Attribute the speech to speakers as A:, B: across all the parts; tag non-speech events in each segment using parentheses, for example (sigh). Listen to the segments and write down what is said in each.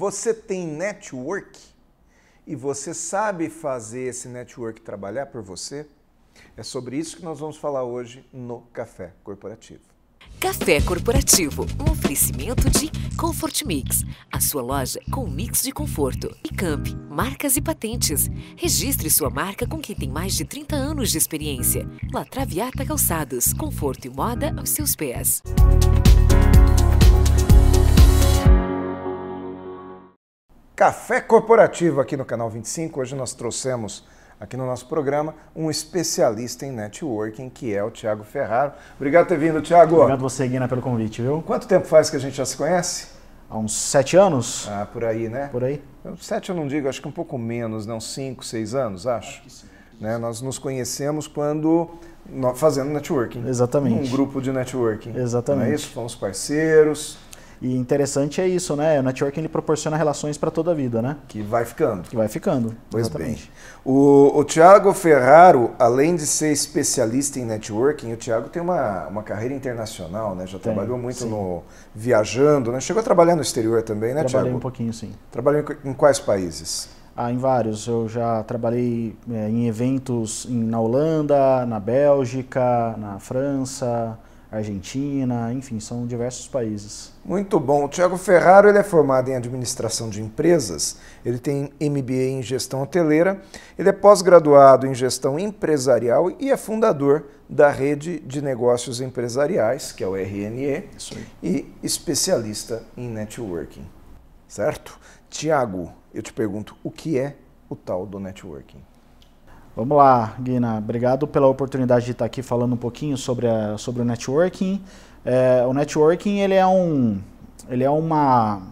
A: Você tem network e você sabe fazer esse network trabalhar por você? É sobre isso que nós vamos falar hoje no Café Corporativo.
B: Café Corporativo, um oferecimento de Comfort Mix, a sua loja com mix de conforto. E Camp, marcas e patentes. Registre sua marca com quem tem mais de 30 anos de experiência. La Traviata Calçados, conforto e moda aos seus pés.
A: Café Corporativo aqui no canal 25. Hoje nós trouxemos aqui no nosso programa um especialista em networking, que é o Tiago Ferraro. Obrigado por ter vindo, Tiago. Obrigado você, Guina, pelo convite, viu? Quanto tempo faz que a gente já se conhece? Há uns sete anos. Ah, por aí, né? Por aí. Sete eu não digo, acho que um pouco menos, não, né? cinco, seis anos, acho. acho né? Nós nos conhecemos quando fazendo networking. Exatamente. Um grupo de
C: networking. Exatamente. Não é isso? Fomos parceiros e interessante é isso, né? O networking ele proporciona relações para toda a vida, né? Que vai ficando. Que vai ficando. Pois exatamente.
A: bem. O, o Tiago Ferraro, além de ser especialista em networking, o Tiago tem uma, uma carreira internacional, né? Já tem, trabalhou muito sim. no viajando, né? Chegou a trabalhar no exterior também, né, Tiago? Trabalhei Thiago? um
C: pouquinho, sim. Trabalhou em, em quais países? Ah, em vários. Eu já trabalhei é, em eventos em, na Holanda, na Bélgica, na França, Argentina, enfim, são diversos países.
A: Muito bom. O Tiago Ferraro ele é formado em administração de empresas, ele tem MBA em gestão hoteleira, ele é pós-graduado em gestão empresarial e é fundador da Rede de Negócios Empresariais, que é o RNE, e especialista em networking. Certo? Tiago, eu te pergunto, o que é o tal do networking?
C: Vamos lá, Guina. Obrigado pela oportunidade de estar aqui falando um pouquinho sobre, a, sobre o networking. É, o networking ele é, um, ele é uma,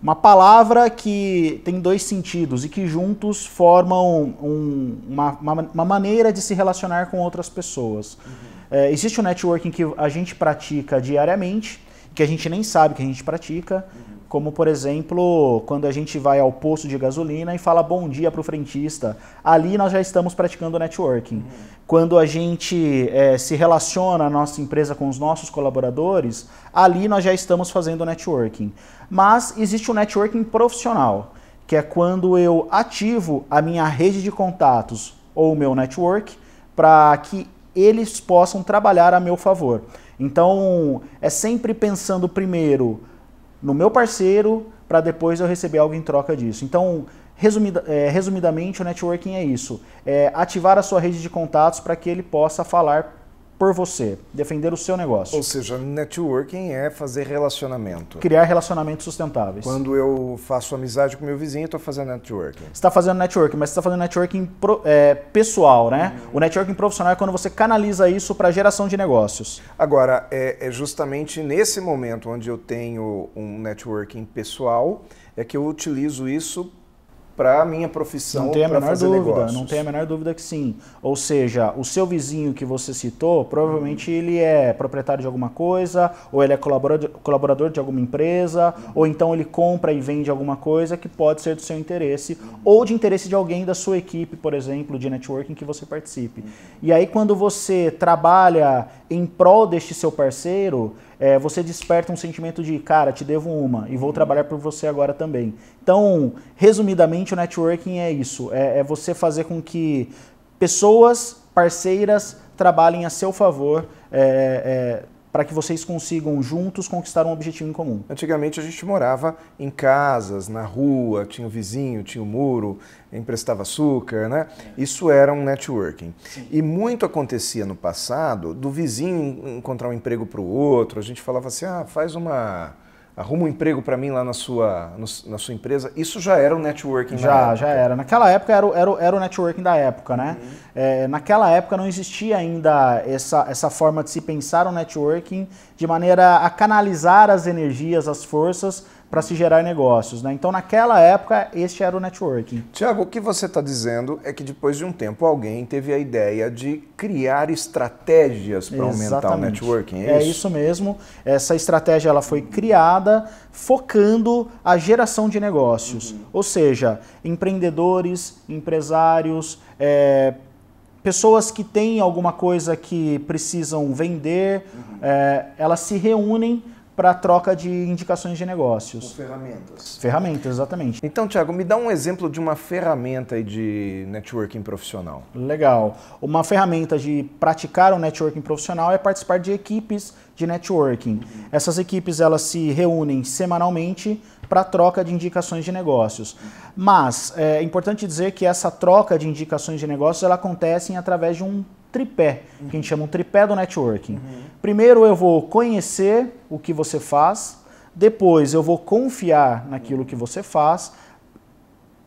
C: uma palavra que tem dois sentidos e que juntos formam um, uma, uma, uma, maneira de se relacionar com outras pessoas. Uhum. É, existe o networking que a gente pratica diariamente que a gente nem sabe que a gente pratica, como por exemplo, quando a gente vai ao posto de gasolina e fala bom dia para o frentista. Ali nós já estamos praticando networking. Uhum. Quando a gente é, se relaciona a nossa empresa com os nossos colaboradores, ali nós já estamos fazendo networking. Mas existe o networking profissional, que é quando eu ativo a minha rede de contatos ou o meu network para que eles possam trabalhar a meu favor. Então, é sempre pensando primeiro no meu parceiro para depois eu receber algo em troca disso. Então, resumida, é, resumidamente, o networking é isso: é ativar a sua rede de contatos para que ele possa falar por você, defender o seu negócio. Ou
A: seja, networking é fazer relacionamento. Criar
C: relacionamentos sustentáveis. Quando eu faço amizade com meu vizinho, estou fazendo networking. Você está fazendo networking, mas você está fazendo networking é, pessoal, né? Uhum. O networking profissional é quando você canaliza isso para geração de negócios. Agora,
A: é, é justamente nesse momento onde eu tenho um networking pessoal, é que eu utilizo isso para a minha profissão. Não tem a menor dúvida, negócios. não tem a menor
C: dúvida que sim. Ou seja, o seu vizinho que você citou, provavelmente uhum. ele é proprietário de alguma coisa, ou ele é colaborador de alguma empresa, uhum. ou então ele compra e vende alguma coisa que pode ser do seu interesse, uhum. ou de interesse de alguém da sua equipe, por exemplo, de networking que você participe. E aí, quando você trabalha em prol deste seu parceiro, é, você desperta um sentimento de, cara, te devo uma e vou trabalhar por você agora também. Então, resumidamente, o networking é isso: é, é você fazer com que pessoas, parceiras, trabalhem a seu favor. É, é para que vocês consigam juntos conquistar um objetivo em comum. Antigamente a gente morava em casas,
A: na rua, tinha o vizinho, tinha o muro, emprestava açúcar, né? Isso era um networking. Sim. E muito acontecia no passado do vizinho encontrar um emprego para o outro, a gente falava assim: "Ah, faz uma arruma um emprego para mim lá na sua, no, na sua empresa. Isso já era o um networking Já, já era.
C: Naquela época era, era, era o networking da época, né? Uhum. É, naquela época não existia ainda essa, essa forma de se pensar o networking de maneira a canalizar as energias, as forças para se gerar negócios. Né? Então, naquela época, este era o networking. Tiago, o que você está dizendo é que depois de um tempo
A: alguém teve a ideia de criar estratégias para aumentar o networking. É, é isso? isso?
C: mesmo. Essa estratégia ela foi criada focando a geração de negócios, uhum. ou seja, empreendedores, empresários, é, pessoas que têm alguma coisa que precisam vender, uhum. é, elas se reúnem para troca de indicações de negócios. Ou ferramentas. Ferramentas, exatamente. Então, Thiago, me dá um exemplo de uma ferramenta de networking profissional. Legal. Uma ferramenta de praticar o um networking profissional é participar de equipes de networking. Uhum. Essas equipes elas se reúnem semanalmente para troca de indicações de negócios. Mas é, é importante dizer que essa troca de indicações de negócios ela acontece através de um tripé, uhum. que a gente chama um tripé do networking. Uhum. Primeiro eu vou conhecer o que você faz, depois eu vou confiar naquilo que você faz,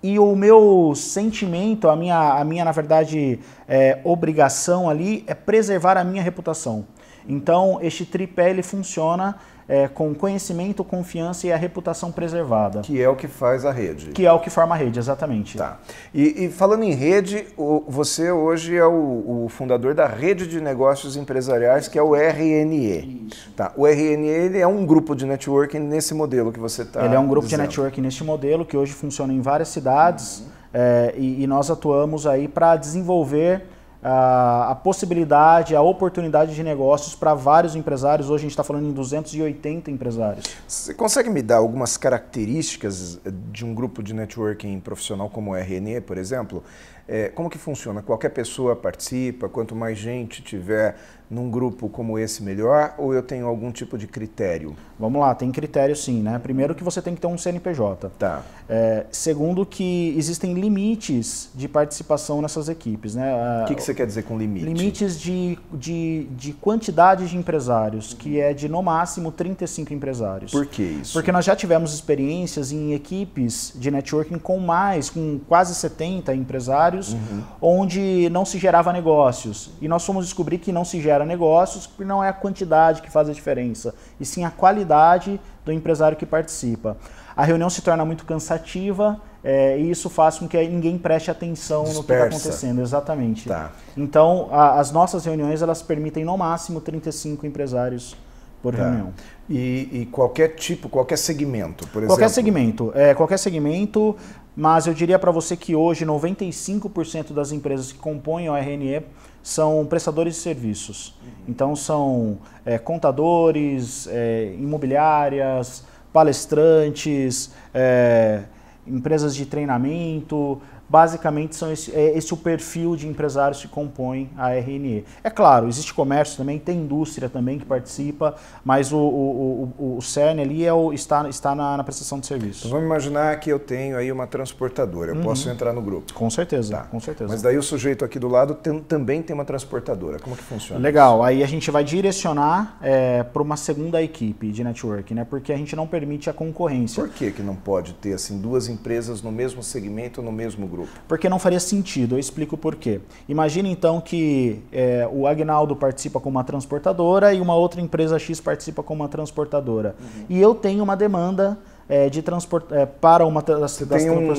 C: e o meu sentimento, a minha, a minha na verdade, é, obrigação ali é preservar a minha reputação. Então, este tripé ele funciona é, com conhecimento, confiança e a reputação preservada. Que é o que faz a rede. Que é o que forma a rede, exatamente. Tá. E, e falando em rede, o, você
A: hoje é o, o, fundador da Rede de Negócios Empresariais, que é o RNE.
C: Isso. Tá. O RNE é um grupo de networking nesse modelo que você está. Ele é um grupo dizendo. de networking neste modelo que hoje funciona em várias cidades uhum. é, e, e nós atuamos aí para desenvolver a, possibilidade, a oportunidade de negócios para vários empresários. Hoje a gente está falando em 280 empresários.
A: Você consegue me dar algumas características de um grupo de networking profissional como o RNE, por exemplo? É, como que funciona? Qualquer pessoa participa, quanto mais gente tiver num grupo como esse melhor ou eu
C: tenho algum tipo de critério? Vamos lá, tem critério sim, né? Primeiro que você tem que ter um CNPJ. Tá. É, segundo que existem limites de participação nessas equipes, né? É, o que, que você quer
A: dizer com limite? Limites
C: de, de, de quantidade de empresários, que é de no máximo 35 empresários. Por
A: que isso? Porque nós
C: já tivemos experiências em equipes de networking com mais, com quase 70 empresários, uhum. onde não se gerava negócios. E nós fomos descobrir que não se gera gera negócios, que não é a quantidade que faz a diferença, e sim a qualidade do empresário que participa. A reunião se torna muito cansativa, é, e isso faz com que ninguém preste atenção Dispersa. no que está acontecendo, exatamente. Tá. Então, a, as nossas reuniões elas permitem no máximo 35 empresários por tá. reunião. E, e, qualquer tipo, qualquer segmento, por qualquer exemplo? Segmento, é, qualquer segmento, mas eu diria para você que hoje 95% das empresas que compõem o RNE são prestadores de serviços. Uhum. Então são é, contadores, é, imobiliárias, palestrantes, é, empresas de treinamento, basicamente são esse, é esse o perfil de empresários que compõem a RNE. É claro, existe comércio também, tem indústria também que participa, mas o, o, o, o CERN ali é o, está, está na, na prestação de serviço. Então, vamos imaginar que eu tenho aí uma transportadora, eu uhum. posso entrar no grupo. Com certeza, tá. com certeza. Mas daí o sujeito aqui do
A: lado tem, também tem uma transportadora, como que funciona? Legal,
C: isso? aí a gente vai direcionar é, para uma segunda equipe de network, né? porque a gente não permite a concorrência. Por que, que não pode ter assim duas empresas no mesmo segmento, no mesmo grupo? grupo. Porque não faria sentido, eu explico por quê. Imagina então que é, o Agnaldo participa com uma transportadora e uma outra empresa X participa com uma transportadora. Uhum. E eu tenho uma demanda é, de transporte é, para uma das, Você das tem um,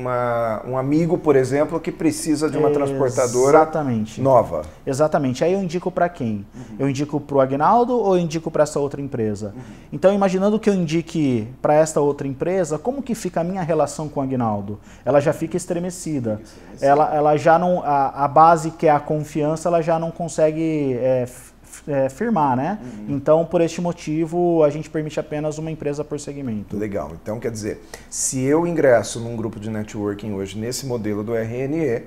C: uma, um amigo,
A: por exemplo, que precisa de uma transportadora
C: Exatamente. nova. Exatamente. Aí eu indico para quem? Uhum. Eu indico para o Agnaldo ou eu indico para essa outra empresa? Uhum. Então, imaginando que eu indique para esta outra empresa, como que fica a minha relação com o Agnaldo? Ela já fica estremecida. Ela, ela já não a, a base que é a confiança, ela já não consegue é, é, firmar, né? Uhum. Então, por este motivo, a gente permite apenas uma empresa por segmento.
A: Legal. Então, quer dizer, se eu ingresso num grupo de networking hoje nesse modelo do RNE,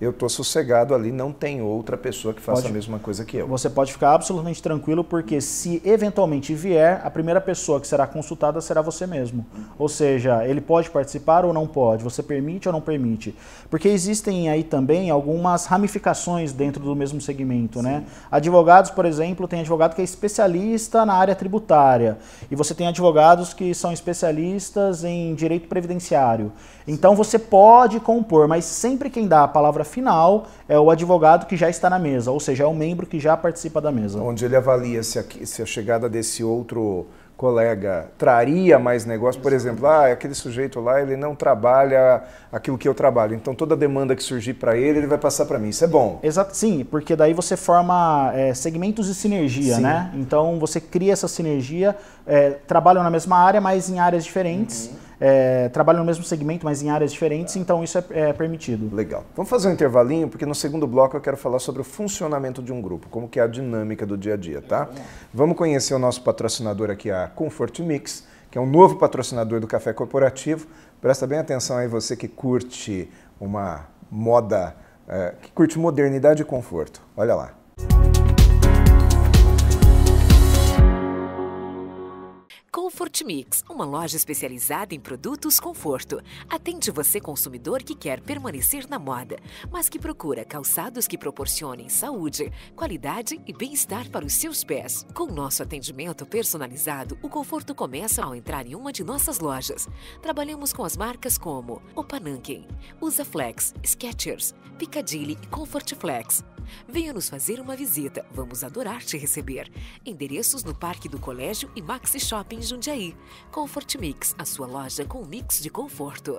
A: eu estou sossegado
C: ali, não tem outra pessoa que faça pode. a mesma coisa que eu. Você pode ficar absolutamente tranquilo, porque se eventualmente vier, a primeira pessoa que será consultada será você mesmo. Ou seja, ele pode participar ou não pode, você permite ou não permite. Porque existem aí também algumas ramificações dentro do mesmo segmento, né? Sim. né? Advogados, por exemplo, tem advogado que é especialista na área tributária, e você tem advogados que são especialistas em direito previdenciário. Então você pode compor, mas sempre quem dá a palavra final é o advogado que já está na mesa, ou seja, é o membro que já participa da mesa. Onde ele avalia se a, se a
A: chegada desse outro colega traria mais negócio, por exemplo, ah, aquele sujeito lá, ele não trabalha aquilo que eu trabalho, então toda demanda que surgir para ele, ele vai passar para mim, isso é bom.
C: Exato, sim, porque daí você forma é, segmentos de sinergia, sim. né? Então você cria essa sinergia, é, trabalham na mesma área, mas em áreas diferentes. Uhum é, trabalham no mesmo segmento, mas em áreas diferentes, então isso é, é, permitido. Legal. Vamos fazer um intervalinho, porque no segundo
A: bloco eu quero falar sobre o funcionamento de um grupo, como que é a dinâmica do dia a dia, tá? Vamos conhecer o nosso patrocinador aqui, a Comfort Mix, que é um novo patrocinador do Café Corporativo. Presta bem atenção aí você que curte uma moda, é, que curte modernidade e conforto. Olha lá. Música
B: Comfort Mix, uma loja especializada em produtos conforto. Atende você consumidor que quer permanecer na moda, mas que procura calçados que proporcionem saúde, qualidade e bem-estar para os seus pés. Com nosso atendimento personalizado, o conforto começa ao entrar em uma de nossas lojas. Trabalhamos com as marcas como Usa Flex, Skechers, Piccadilly e Comfort Flex. Venha nos fazer uma visita, vamos adorar te receber. Endereços no Parque do Colégio e Maxi Shopping Jundiaí. Comfort Mix, a sua loja com mix de conforto.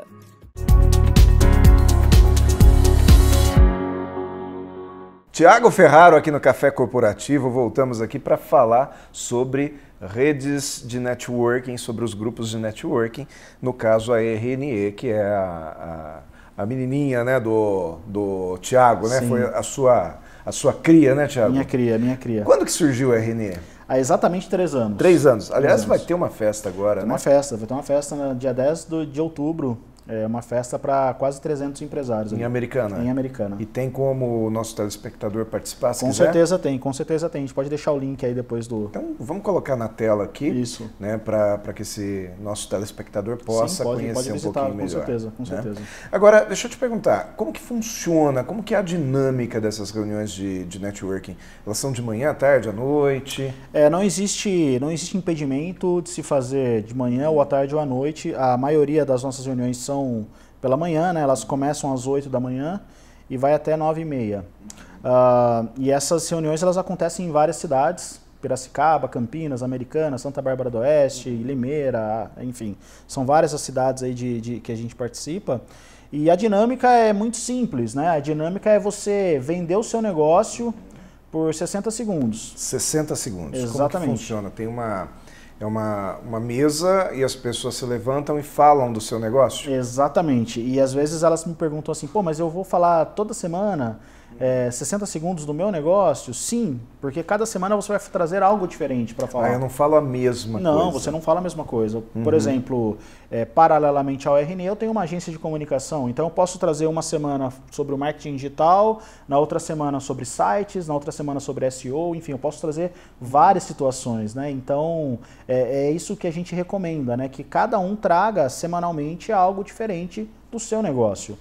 A: Tiago Ferraro aqui no Café Corporativo, voltamos aqui para falar sobre redes de networking, sobre os grupos de networking, no caso a RNE, que é a, a a menininha né, do, do Tiago, né? Sim. Foi a sua, a sua cria, né, Tiago? Minha cria, minha cria. Quando que surgiu a RNE? Há exatamente três anos. Três anos. Aliás, três anos. vai ter uma festa agora, Tem né? Uma
C: festa, vai ter uma festa no dia 10 de outubro, é uma festa para quase 300 empresários. Em ali. Americana? Em Americana. E tem como o nosso telespectador participar, se Com quiser? certeza tem, com certeza tem. A gente pode deixar o link aí depois do... Então, vamos
A: colocar na tela aqui. Isso. Né, para que esse nosso telespectador possa Sim, pode, conhecer pode visitar, um pouquinho melhor. Com certeza, com né? certeza. Agora, deixa eu te perguntar, como que funciona, como que é a dinâmica dessas reuniões de, de networking? Elas são de manhã, à tarde, à noite?
C: É, não existe, não existe impedimento de se fazer de manhã ou à tarde ou à noite. A maioria das nossas reuniões são são pela manhã, né? Elas começam às 8 da manhã e vai até 9 e meia. Uh, e essas reuniões elas acontecem em várias cidades, Piracicaba, Campinas, Americana, Santa Bárbara do Oeste, Limeira, enfim, são várias as cidades aí de, de, que a gente participa. E a dinâmica é muito simples, né? A dinâmica é você vender o seu negócio por 60 segundos. 60 segundos. Exatamente. Como funciona?
A: Tem uma é uma, uma mesa e as pessoas se levantam e falam do seu negócio?
C: Exatamente. E às vezes elas me perguntam assim, pô, mas eu vou falar toda semana, é, 60 segundos do meu negócio? Sim, porque cada semana você vai trazer algo diferente para falar. Ah, eu não falo a mesma não, coisa. Não, você não fala a mesma coisa. Uhum. Por exemplo, é, paralelamente ao RNE, eu tenho uma agência de comunicação. Então eu posso trazer uma semana sobre o marketing digital, na outra semana sobre sites, na outra semana sobre SEO, enfim, eu posso trazer várias situações, né? Então é, é isso que a gente recomenda, né? Que cada um traga semanalmente algo diferente do seu negócio.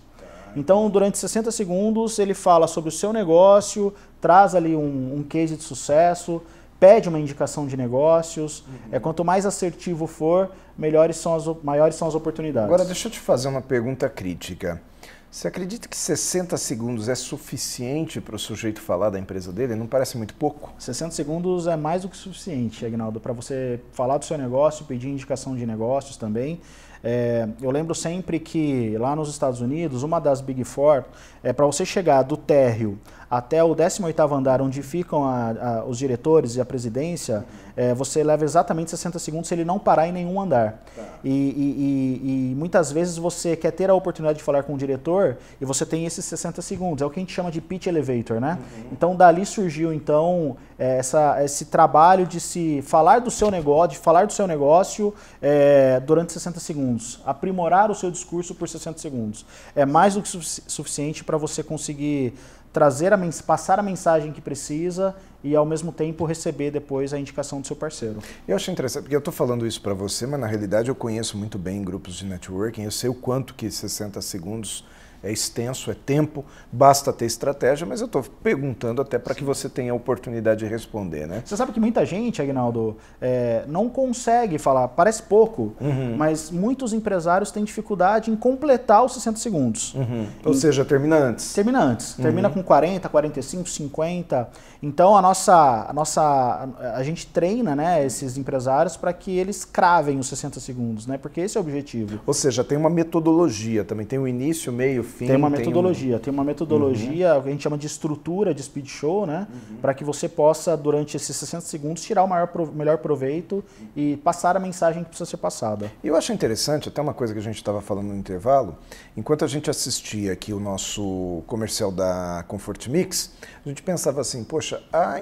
C: Então, durante 60 segundos, ele fala sobre o seu negócio, traz ali um, um case de sucesso, pede uma indicação de negócios. Uhum. É, quanto mais assertivo for, melhores são as, maiores são as oportunidades. Agora, deixa eu te fazer uma pergunta crítica. Você acredita que 60 segundos é suficiente para o sujeito falar da empresa dele? Não parece muito pouco? 60 segundos é mais do que suficiente, Agnaldo, para você falar do seu negócio, pedir indicação de negócios também. É, eu lembro sempre que lá nos Estados Unidos, uma das Big Four, é para você chegar do térreo até o 18º andar, onde ficam a, a, os diretores e a presidência, é, você leva exatamente 60 segundos se ele não parar em nenhum andar. Tá. E, e, e, e, muitas vezes você quer ter a oportunidade de falar com o diretor e você tem esses 60 segundos. É o que a gente chama de pitch elevator, né? Uhum. Então, dali surgiu, então, é, essa, esse trabalho de se falar do seu negócio, de falar do seu negócio é, durante 60 segundos, aprimorar o seu discurso por 60 segundos. É mais do que sufici suficiente para você conseguir trazer a passar a mensagem que precisa e ao mesmo tempo receber depois a indicação do seu parceiro.
A: Eu acho interessante, porque eu estou falando isso para você, mas na realidade eu conheço muito bem grupos de networking, eu sei o quanto que 60 segundos é extenso, é tempo, basta ter estratégia, mas eu
C: estou perguntando até para que você tenha a oportunidade de responder, né? Você sabe que muita gente, Agnaldo, é, não consegue falar, parece pouco, uhum. mas muitos empresários têm dificuldade em completar os 60 segundos. Uhum. Ou seja, termina antes. Termina antes. Uhum. Termina com 40, 45, 50. Então a nossa, a nossa, a gente treina, né, esses empresários para que eles cravem os 60 segundos, né? Porque esse é o objetivo. Ou seja, tem uma metodologia também, tem o início, meio, fim. Tem uma metodologia, tem, um... tem uma metodologia uhum. que a gente chama de estrutura de speed show, né? Uhum. Para que você possa, durante esses 60 segundos, tirar o maior, melhor proveito e passar a mensagem que precisa ser passada. Eu acho interessante, até uma coisa que a gente estava falando
A: no intervalo, enquanto a gente assistia aqui o nosso comercial da Comfort Mix, a gente pensava assim, poxa, há,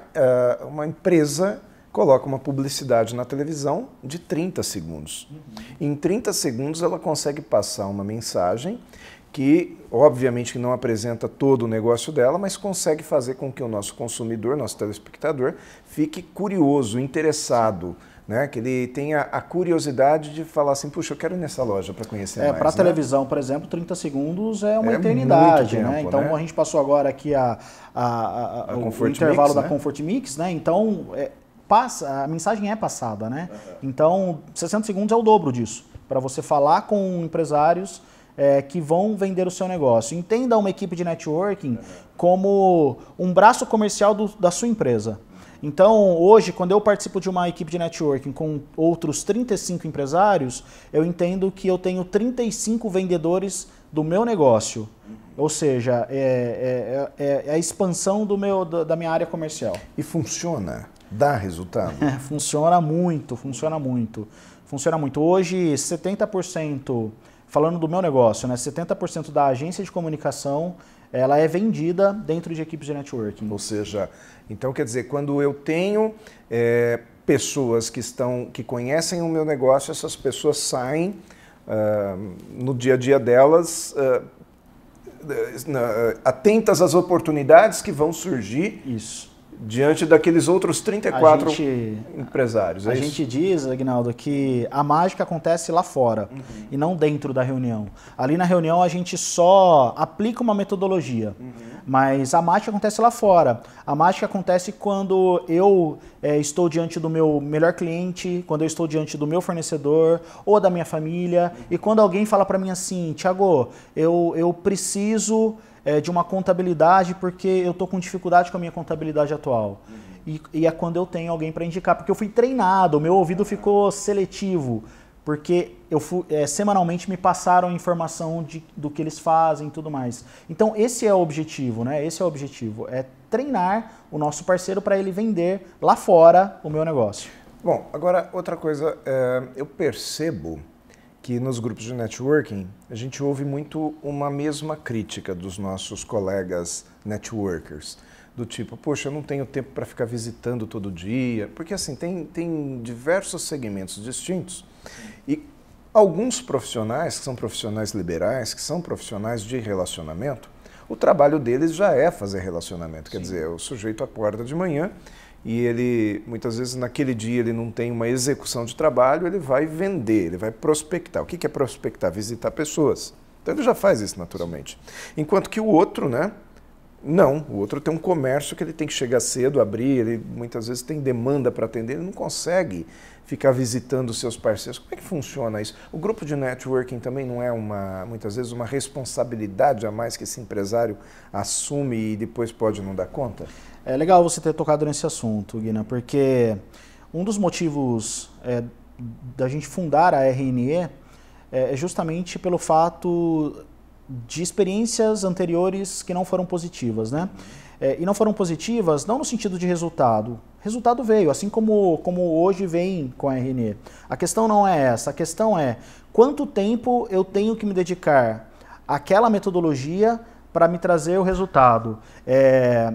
A: uh, uma empresa coloca uma publicidade na televisão de 30 segundos. Uhum. Em 30 segundos ela consegue passar uma mensagem que obviamente que não apresenta todo o negócio dela, mas consegue fazer com que o nosso consumidor, nosso telespectador, fique curioso, interessado. Né? Que ele tenha a curiosidade de falar assim, puxa, eu quero ir nessa loja para conhecer é, mais. Para né? televisão,
C: por exemplo, 30 segundos é uma é eternidade, né? tempo, né? Então né? a gente passou agora aqui a, a, a, a o, intervalo Mix, da né? Comfort Mix, né? Então é, passa, a mensagem é passada, né? Então 60 segundos é o dobro disso para você falar com empresários é, que vão vender o seu negócio. Entenda uma equipe de networking como um braço comercial do, da sua empresa. Então, hoje, quando eu participo de uma equipe de networking com outros 35 empresários, eu entendo que eu tenho 35 vendedores do meu negócio. Ou seja, é, é, é a expansão do meu, da minha área comercial. E funciona? Dá resultado? funciona muito, funciona muito. Funciona muito. Hoje, 70% falando do meu negócio, né, 70% da agência de comunicação ela é vendida dentro de equipes de networking. Ou seja, então quer dizer, quando eu tenho é, pessoas
A: que estão, que conhecem o meu negócio, essas pessoas saem uh, no dia a dia delas uh, atentas às oportunidades que vão surgir Isso diante daqueles outros 34 a gente, empresários. É a isso? gente
C: diz, Agnaldo, que a mágica acontece lá fora uhum. e não dentro da reunião. Ali na reunião a gente só aplica uma metodologia, uhum. mas a mágica acontece lá fora. A mágica acontece quando eu é, estou diante do meu melhor cliente, quando eu estou diante do meu fornecedor ou da minha família uhum. e quando alguém fala para mim assim, Tiago, eu, eu preciso é, de uma contabilidade porque eu estou com dificuldade com a minha contabilidade atual. Uhum. E, e é quando eu tenho alguém para indicar, porque eu fui treinado, o meu ouvido ficou seletivo porque eu fui, é, semanalmente me passaram informação de, do que eles fazem e tudo mais. Então esse é o objetivo, né? Esse é o objetivo, é treinar o nosso parceiro para ele vender lá fora o meu negócio. Bom,
A: agora outra coisa, é, eu percebo que nos grupos de networking a gente ouve muito uma mesma crítica dos nossos colegas networkers. Do tipo, poxa, eu não tenho tempo para ficar visitando todo dia. Porque assim, tem, tem diversos segmentos distintos. E alguns profissionais, que são profissionais liberais, que são profissionais de relacionamento, o trabalho deles já é fazer relacionamento. Quer Sim. dizer, o sujeito acorda de manhã e ele muitas vezes naquele dia ele não tem uma execução de trabalho, ele vai vender, ele vai prospectar. O que é prospectar? Visitar pessoas. Então ele já faz isso naturalmente. Enquanto que o outro, né, não, o outro tem um comércio que ele tem que chegar cedo, abrir, ele muitas vezes tem demanda para atender, ele não consegue ficar visitando seus parceiros. Como é que funciona isso? O grupo de networking também não é uma, muitas vezes, uma responsabilidade a mais que esse empresário assume e depois pode não
C: dar conta? É legal você ter tocado nesse assunto, Guina, porque um dos motivos é, da gente fundar a RNE é, é justamente pelo fato de experiências anteriores que não foram positivas, né? É, e não foram positivas não no sentido de resultado. Resultado veio, assim como, como hoje vem com a RNE. A questão não é essa, a questão é quanto tempo eu tenho que me dedicar àquela metodologia para me trazer o resultado. É,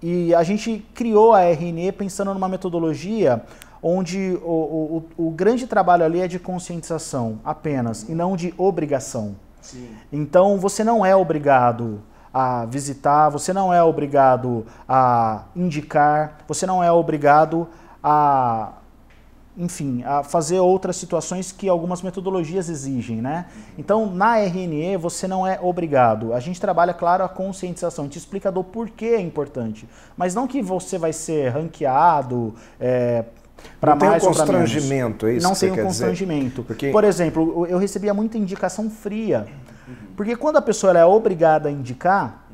C: e a gente criou a RNE pensando numa metodologia onde o, o, o grande trabalho ali é de conscientização apenas, e não de obrigação. Então você não é obrigado a visitar, você não é obrigado a indicar, você não é obrigado a enfim, a fazer outras situações que algumas metodologias exigem, né? Então, na RNE, você não é obrigado. A gente trabalha, claro, a conscientização, a gente explica do porquê é importante, mas não que você vai ser ranqueado, é, para mais tem um constrangimento, é isso? Não que tem um constrangimento. Porque... Por exemplo, eu recebia muita indicação fria. Porque quando a pessoa é obrigada a indicar,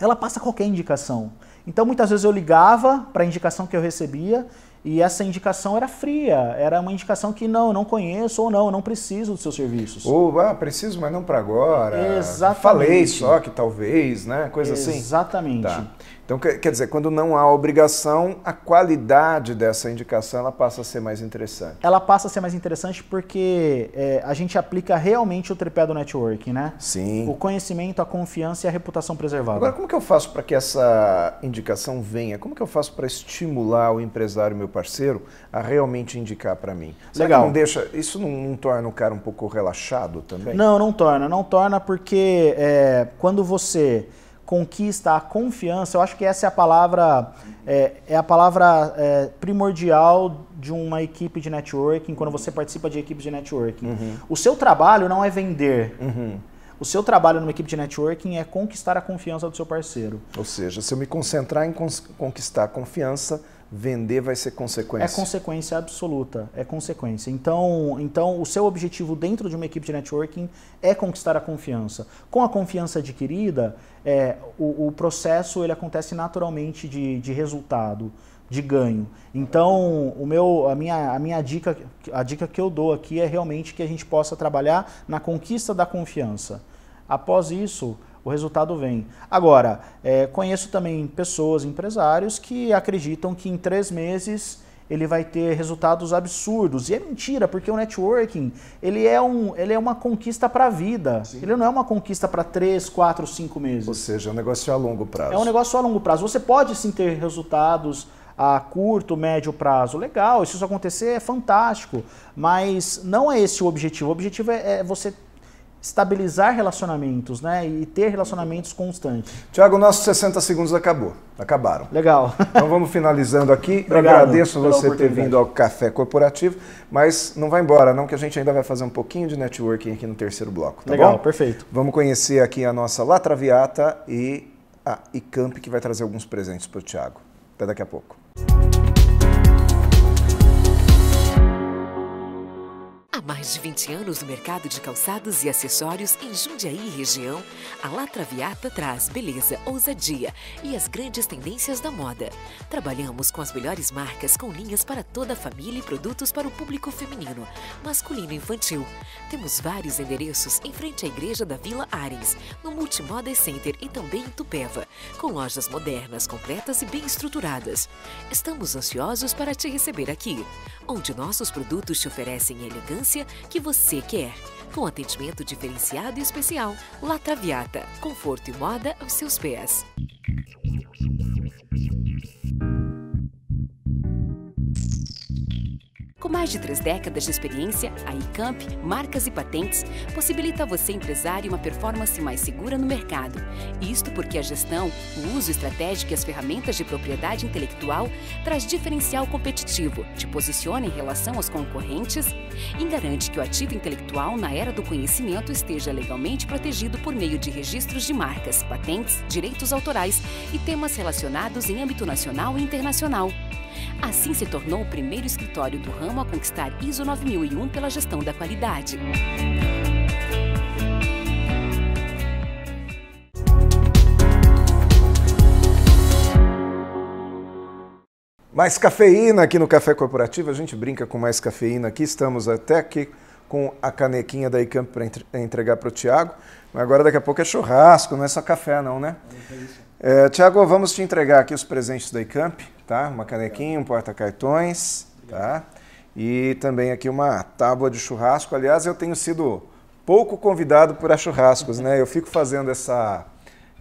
C: ela passa qualquer indicação. Então muitas vezes eu ligava para a indicação que eu recebia e essa indicação era fria, era uma indicação que não, não conheço ou não, não preciso dos seus serviços. Ou, ah, preciso, mas não para agora. Exatamente. Falei só que
A: talvez, né?
C: Coisa Exatamente. assim. Exatamente. Tá.
A: Então, quer dizer, quando não há obrigação, a qualidade dessa indicação ela passa a ser mais interessante.
C: Ela passa a ser mais interessante porque é, a gente aplica realmente o tripé do networking, né? Sim. O conhecimento, a confiança e a reputação preservada. Agora,
A: como que eu faço para que essa indicação venha? Como que eu faço para estimular o empresário, meu parceiro, a realmente indicar para mim? Será Legal. não deixa, isso não, não, torna o cara um pouco relaxado também? Não, não torna.
C: Não torna porque é, quando você conquista a confiança, eu acho que essa é a palavra, é, é a palavra é, primordial de uma equipe de networking, quando você participa de equipes de networking. Uhum. O seu trabalho não é vender. Uhum. O seu trabalho numa equipe de networking é conquistar a confiança do seu parceiro. Ou seja, se eu me concentrar em
A: conquistar a confiança, vender vai ser consequência. É
C: consequência absoluta, é consequência. Então, então o seu objetivo dentro de uma equipe de networking é conquistar a confiança. Com a confiança adquirida, é, o, o processo ele acontece naturalmente de, de resultado, de ganho. Então, o meu, a minha, a minha dica, a dica que eu dou aqui é realmente que a gente possa trabalhar na conquista da confiança. Após isso, o resultado vem. Agora, é, conheço também pessoas, empresários, que acreditam que em três meses ele vai ter resultados absurdos. E é mentira, porque o networking ele é, um, ele é uma conquista para a vida. Sim. Ele não é uma conquista para três, quatro, cinco meses. Ou seja, é um negócio a longo prazo. É um negócio a longo prazo. Você pode sim ter resultados a curto, médio prazo. Legal, se isso acontecer é fantástico, mas não é esse o objetivo. O objetivo é, é você estabilizar relacionamentos, né? E ter relacionamentos constantes. Tiago, nossos 60 segundos acabou,
A: acabaram. Legal. Então vamos finalizando aqui. Eu agradeço você ter vindo ao Café Corporativo, mas não vai embora, não, que a gente ainda vai fazer um pouquinho de networking aqui no terceiro bloco, tá Legal, bom? perfeito. Vamos conhecer aqui a nossa Latraviata e a Icamp, que vai trazer alguns presentes para o Tiago. Até daqui a pouco.
B: Há mais de 20 anos no mercado de calçados e acessórios em Jundiaí e região, a La Traviata traz beleza, ousadia e as grandes tendências da moda. Trabalhamos com as melhores marcas com linhas para toda a família e produtos para o público feminino, masculino e infantil. Temos vários endereços em frente à igreja da Vila Ares, no Multimoda Center e também em Tupéva, com lojas modernas, completas e bem estruturadas. Estamos ansiosos para te receber aqui onde nossos produtos te oferecem a elegância que você quer, com atendimento diferenciado e especial. La Traviata, conforto e moda aos seus pés. Com mais de três décadas de experiência, a iCamp, marcas e patentes, possibilita a você, empresário, uma performance mais segura no mercado. Isto porque a gestão, o uso estratégico e as ferramentas de propriedade intelectual traz diferencial competitivo, te posiciona em relação aos concorrentes e garante que o ativo intelectual na era do conhecimento esteja legalmente protegido por meio de registros de marcas, patentes, direitos autorais e temas relacionados em âmbito nacional e internacional. Assim se tornou o primeiro escritório do ramo a conquistar ISO 9001 pela gestão da qualidade.
A: Mais cafeína aqui no Café Corporativo, a gente brinca com mais cafeína aqui, estamos até aqui com a canequinha da Icamp para eh, entregar para o Tiago, mas agora daqui a pouco é churrasco, não é só café não, né? É, eh, Tiago, vamos te entregar aqui os presentes da Icamp tá? Uma canequinha, um porta-cartões, tá? E também aqui uma tábua de churrasco. Aliás, eu tenho sido pouco convidado por churrascos, né? Eu fico fazendo essa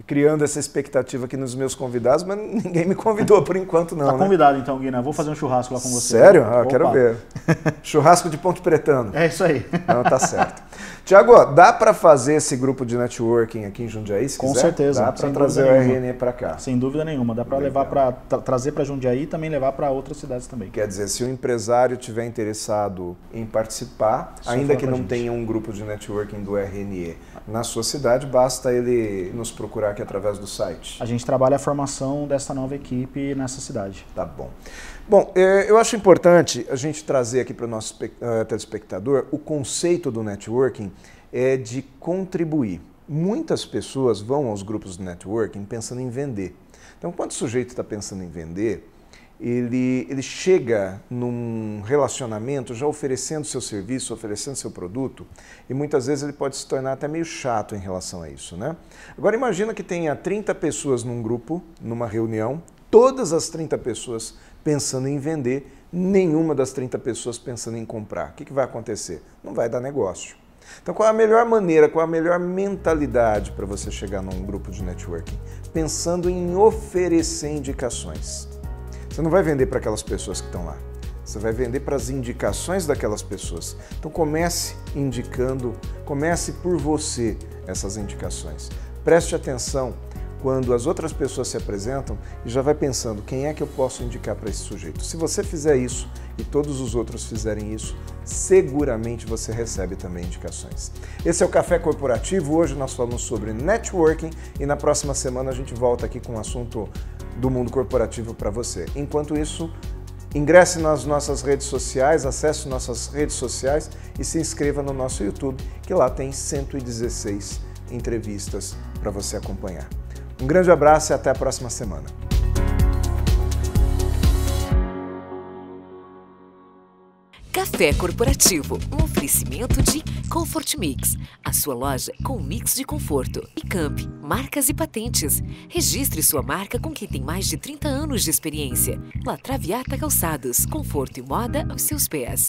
A: criando essa expectativa aqui nos meus convidados, mas (laughs) ninguém me convidou por enquanto não. Tá né? convidado então, Guina. Vou fazer um churrasco lá com você. Sério? Ah, quero ver. (laughs) churrasco de ponte pretano. É isso aí. Não, tá certo. Tiago, dá para fazer esse grupo de networking aqui em Jundiaí, se Com quiser? certeza. Dá para trazer o RNE
C: para cá. Sem dúvida nenhuma. Dá para levar para tra trazer para Jundiaí e também levar para outras cidades também.
A: Quer dizer, se o empresário tiver interessado em participar, ainda que não gente. tenha um grupo de networking do RNE na sua cidade, basta ele nos procurar procurar aqui através do site?
C: A gente trabalha a formação
A: dessa nova equipe nessa cidade. Tá bom. Bom, é, eu acho importante a gente trazer aqui para o nosso eh, telespectador o conceito do networking é de contribuir. Muitas pessoas vão aos grupos de networking pensando em vender. Então, quando o sujeito está pensando em vender, ele, ele chega num relacionamento já oferecendo seu serviço, oferecendo seu produto, e muitas vezes ele pode se tornar até meio chato em relação a isso, né? Agora imagina que tenha 30 pessoas num grupo, numa reunião, todas as 30 pessoas pensando em vender, nenhuma das 30 pessoas pensando em comprar. O que, que vai acontecer? Não vai dar negócio. Então, qual é a melhor maneira, qual é a melhor mentalidade para você chegar num grupo de networking? Pensando em oferecer indicações. Você não vai vender para aquelas pessoas que estão lá. Você vai vender para as indicações daquelas pessoas. Então comece indicando, comece por você essas indicações. Preste atenção quando as outras pessoas se apresentam e já vai pensando quem é que eu posso indicar para esse sujeito. Se você fizer isso e todos os outros fizerem isso, seguramente você recebe também indicações. Esse é o Café Corporativo. Hoje nós falamos sobre networking e na próxima semana a gente volta aqui com um assunto do mundo corporativo para você. Enquanto isso, ingresse nas nossas redes sociais, acesse nossas redes sociais e se inscreva no nosso YouTube, que lá tem 116 entrevistas para você acompanhar. Um grande abraço e até a próxima semana.
B: Café Corporativo, um oferecimento de Comfort Mix, a sua loja com mix de conforto. E Camp, marcas e patentes. Registre sua marca com quem tem mais de 30 anos de experiência. La Traviata Calçados, conforto e moda aos seus pés.